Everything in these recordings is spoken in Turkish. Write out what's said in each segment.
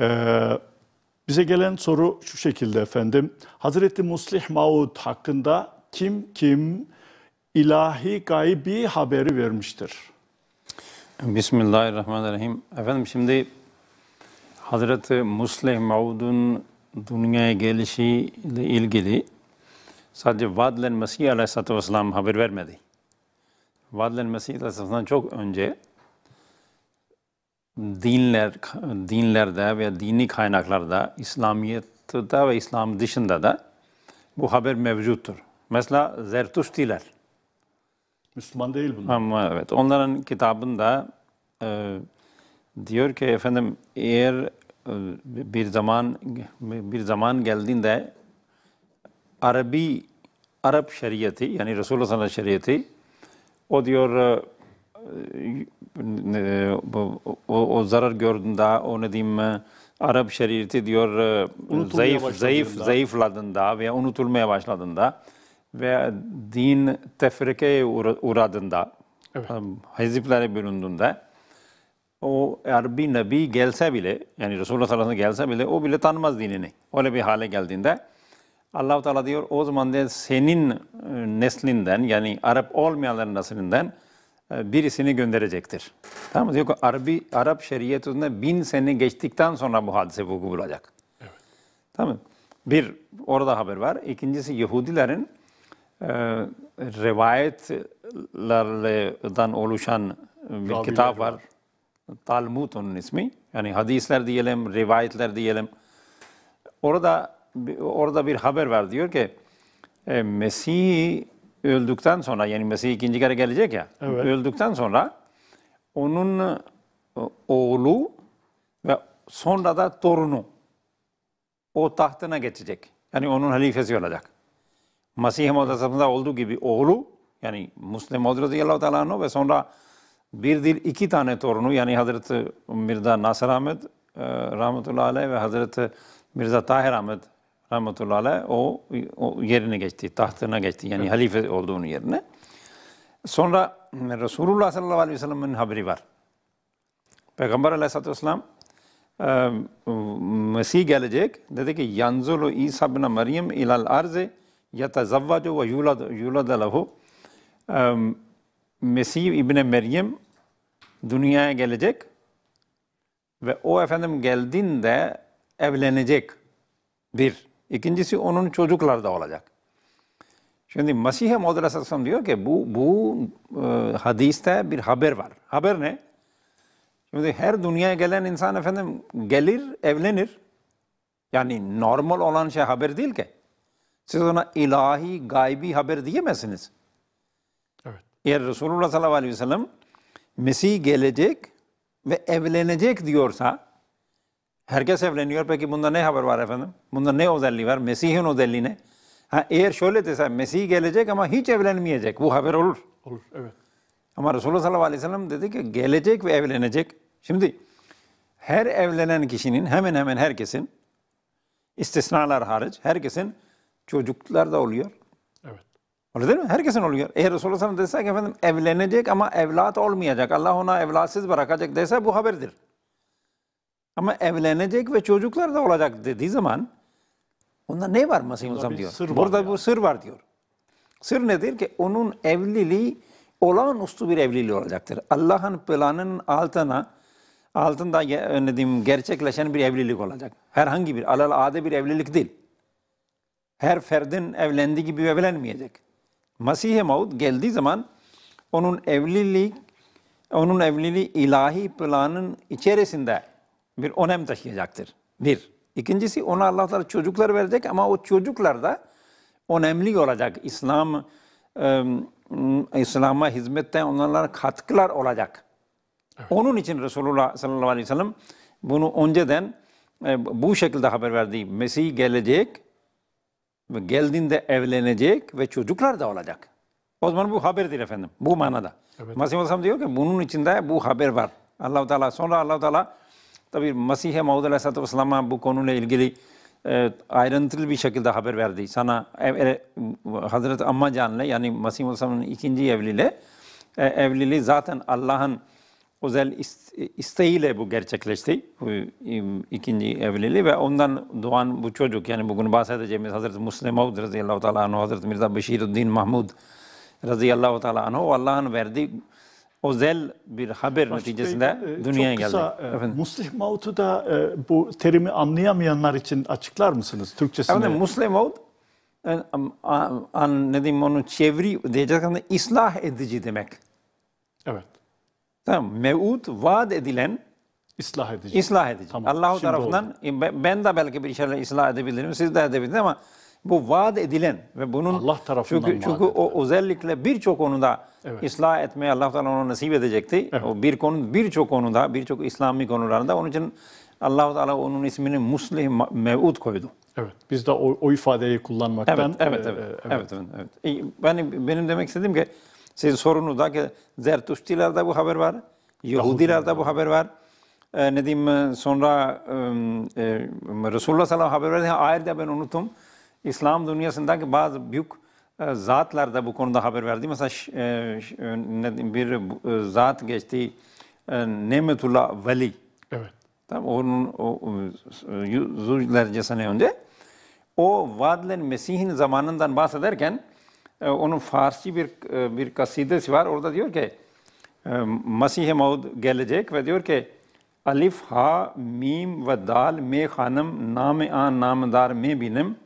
Ee, bize gelen soru şu şekilde efendim. Hazreti Muslih Maud hakkında kim kim ilahi gaybi haberi vermiştir? Bismillahirrahmanirrahim. Efendim şimdi Hazreti Muslih Maud'un dünyaya gelişiyle ilgili sadece vaadilen Mesih Aleyhisselatü Vesselam haber vermedi. Vaadilen Mesih Aleyhisselatü Vesselam çok önce dinler dinlerde ve dini kaynaklarda İslamiyet'te ve İslam dışında da bu haber mevcuttur. Mesela Zertustiler. Müslüman değil bunlar. Ama evet onların kitabında e, diyor ki efendim eğer e, bir zaman bir zaman geldiğinde Arabi Arap şeriyeti yani Resulullah Şeriyeti o diyor ee, o, o zarar gördüğünde o ne diyeyim e, Arap şeriyeti diyor e, unutulmaya zayıf zayıf zayıfladığında veya unutulmaya başladığında ve din tefrikeye uğradığında evet. heziflere bölündüğünde o eğer bir nebi gelse bile yani Resulullah sallallahu aleyhi ve sellem gelse bile o bile tanımaz dinini. Öyle bir hale geldiğinde Allah-u Teala diyor o zaman de senin e, neslinden yani Arap olmayanların neslinden e, birisini gönderecektir. Tamam mı? Yok, Arabi, Arap şeriyetinde bin sene geçtikten sonra bu hadise vuku bulacak. Evet. Tamam mı? Bir, orada haber var. İkincisi Yahudilerin e, rivayetlerden oluşan e, bir kitap var. var. Talmud onun ismi. Yani hadisler diyelim, rivayetler diyelim. Orada orada bir haber var. Diyor ki e, Mesih'i öldükten sonra yani Mesih ikinci kere gelecek ya. Evet. Öldükten sonra onun e, oğlu ve sonra da torunu o tahtına geçecek. Yani onun halifesi olacak. Mesih Muhteseb'inde olduğu gibi oğlu yani Müslim Maud radıyallahu teala ve sonra bir değil iki tane torunu yani Hazreti Mirza Nasır Ahmet e, rahmetullahi aleyh ve Hazreti Mirza Tahir Ahmet rahmetullahi aleyh o, o yerine geçti, tahtına geçti. Yani evet. halife olduğunu yerine. Sonra Resulullah sallallahu aleyhi ve sellem'in haberi var. Peygamber aleyhissalatü vesselam e, Mesih gelecek. Dedi ki yanzulu İsa bin Meryem ilal arzi yetezavvacu ve yulad, yulad lehu. E, Mesih İbni Meryem dünyaya gelecek ve o efendim geldiğinde evlenecek bir. İkincisi onun çocukları da olacak. Şimdi Mesih'e Muhammed diyor ki bu, bu e, hadiste bir haber var. Haber ne? Şimdi her dünyaya gelen insan efendim gelir, evlenir. Yani normal olan şey haber değil ki. Siz ona ilahi, gaybi haber diyemezsiniz. Evet. Eğer Resulullah sallallahu aleyhi ve sellem Mesih gelecek ve evlenecek diyorsa Herkes evleniyor. Peki bunda ne haber var efendim? Bunda ne özelliği var? Mesih'in özelliği ne? Ha, eğer şöyle desem Mesih gelecek ama hiç evlenmeyecek. Bu haber olur. Olur evet. Ama Resulullah sallallahu aleyhi ve sellem dedi ki gelecek ve evlenecek. Şimdi her evlenen kişinin hemen hemen herkesin istisnalar hariç herkesin çocuklar da oluyor. Evet. Öyle değil mi? Herkesin oluyor. Eğer Resulullah sallallahu aleyhi ve sellem dese ki efendim evlenecek ama evlat olmayacak. Allah ona evlatsız bırakacak dese bu haberdir. Ama evlenecek ve çocuklar da olacak dediği zaman onda ne var Mesih Musa diyor. Sır Burada yani. bu sır var diyor. Sır nedir ki onun evliliği olağanüstü bir evliliği olacaktır. Allah'ın planının altına altında ne gerçekleşen bir evlilik olacak. Herhangi bir alal alelade bir evlilik değil. Her ferdin evlendiği gibi evlenmeyecek. Mesih-i Maud geldiği zaman onun evliliği onun evliliği ilahi planın içerisinde bir önem taşıyacaktır. Bir. İkincisi ona Allah Teala çocuklar verecek ama o çocuklar da önemli olacak. İslam e, İslam'a hizmette onlara katkılar olacak. Evet. Onun için Resulullah sallallahu aleyhi ve sellem bunu önceden e, bu şekilde haber verdi. Mesih gelecek ve geldiğinde evlenecek ve çocuklar da olacak. O zaman bu haberdir efendim. Bu manada. Evet. Masih Aleyhisselam diyor ki bunun içinde bu haber var. Allah-u Teala sonra Allah-u Teala tabii Masih'e Mevud Aleyhisselatü Vesselam'a bu konuyla ilgili e, ayrıntılı bir şekilde haber verdi. Sana ev, e, Hazreti Ammacan'la yani Masih Aleyhisselam'ın ikinci evliliğiyle e, evliliği zaten Allah'ın özel isteğiyle bu gerçekleşti. Bu ikinci evliliği ve ondan doğan bu çocuk yani bugün bahsedeceğimiz Hazreti Muslim Mevud radıyallahu teala anhu, Hazreti Mirza Beşiruddin Mahmud radıyallahu teala anhu Allah'ın verdiği özel bir haber Başka neticesinde e, dünyaya geldi. Kısa, e, Muslih Maut'u da e, bu terimi anlayamayanlar için açıklar mısınız Türkçesini? Efendim Muslih Maut e, an, ne diyeyim onu çeviri diyecek ama ıslah edici demek. Evet. Tamam. Mevut vaat edilen ıslah edici. Islah edici. Tamam. Allah tarafından oldu. ben de belki bir şeyler ıslah edebilirim, siz de edebilirsiniz ama bu vaat edilen ve bunun Allah tarafından çünkü, çünkü o özellikle birçok konuda evet. ıslah etmeye Allah Teala ona nasip edecekti. Evet. O bir konu birçok konuda, birçok İslami konularında onun için Allah Teala onun ismini Muslih Mevud koydu. Evet. Biz de o, o ifadeyi kullanmaktan Evet, evet, evet. E, evet. evet, evet, evet. benim demek istediğim ki sizin sorunu da ki Zertuştilerde bu haber var. Yahudilerde bu haber var. E, ne diyeyim e, sonra e, e, Resulullah sallallahu aleyhi ve sellem haber verdi. Ayette ben unuttum. İslam dünyasındaki bazı büyük e, zatlar da bu konuda haber verdi. Mesela e, e, bir zat geçti Nemetullah Veli. Evet. Tam onun o, yüzlerce sene önce o vaadlen Mesih'in zamanından bahsederken onun Farsi bir bir kasidesi var. Orada diyor ki Mesih-i Maud gelecek ve diyor ki Alif, Ha, Mim ve Dal, Me hanım, Name an, Namdar, Me binim.''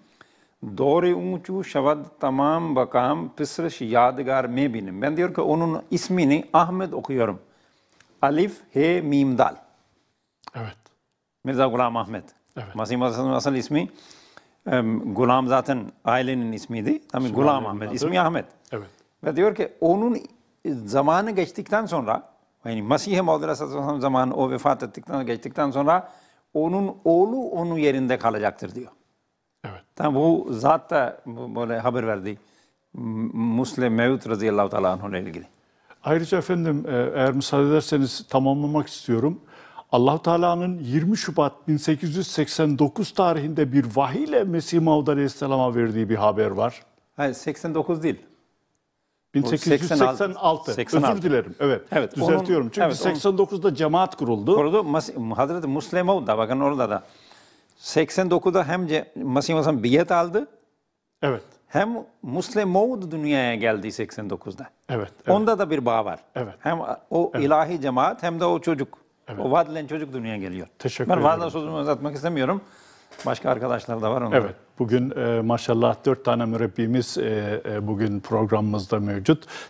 Doğru umucu şavad tamam bakam pısrış yadigar benim. Ben diyor ki onun ismini Ahmet okuyorum. Alif, He, Mim, Dal. Evet. Mirza Gulam Ahmet. Evet. Masih Masa'nın asıl ismi Gulam zaten ailenin ismiydi. Tabii Gulam, Gulam Ahmet. Adı. İsmi Ahmet. Evet. Ve diyor ki onun zamanı geçtikten sonra yani Masih-i Maud'un zamanı o vefat ettikten geçtikten sonra onun oğlu onun yerinde kalacaktır diyor. Evet. Tam bu zat da böyle haber verdi. Muslim mevut radıyallahu teala anh'la ilgili. Ayrıca efendim e, eğer müsaade ederseniz tamamlamak istiyorum. allah Teala'nın 20 Şubat 1889 tarihinde bir vahiy ile Mesih Maud Aleyhisselam'a verdiği bir haber var. Hayır 89 değil. 1886. 86. Özür dilerim. Evet. evet Düzeltiyorum. Onun, Çünkü evet, 89'da cemaat kuruldu. Kuruldu. Hazreti Muslimoğlu da bakın orada da 89'da hem Masih Hasan biyet aldı. Evet. Hem Muslim Oğud dünyaya geldi 89'da. Evet, evet. Onda da bir bağ var. Evet. Hem o evet. ilahi cemaat hem de o çocuk. Evet. O vaadilen çocuk dünyaya geliyor. Teşekkür ben ederim. Ben fazla sözümü uzatmak istemiyorum. Başka arkadaşlar da var onlar. Evet. Bugün e, maşallah dört tane mürebbimiz e, e, bugün programımızda mevcut.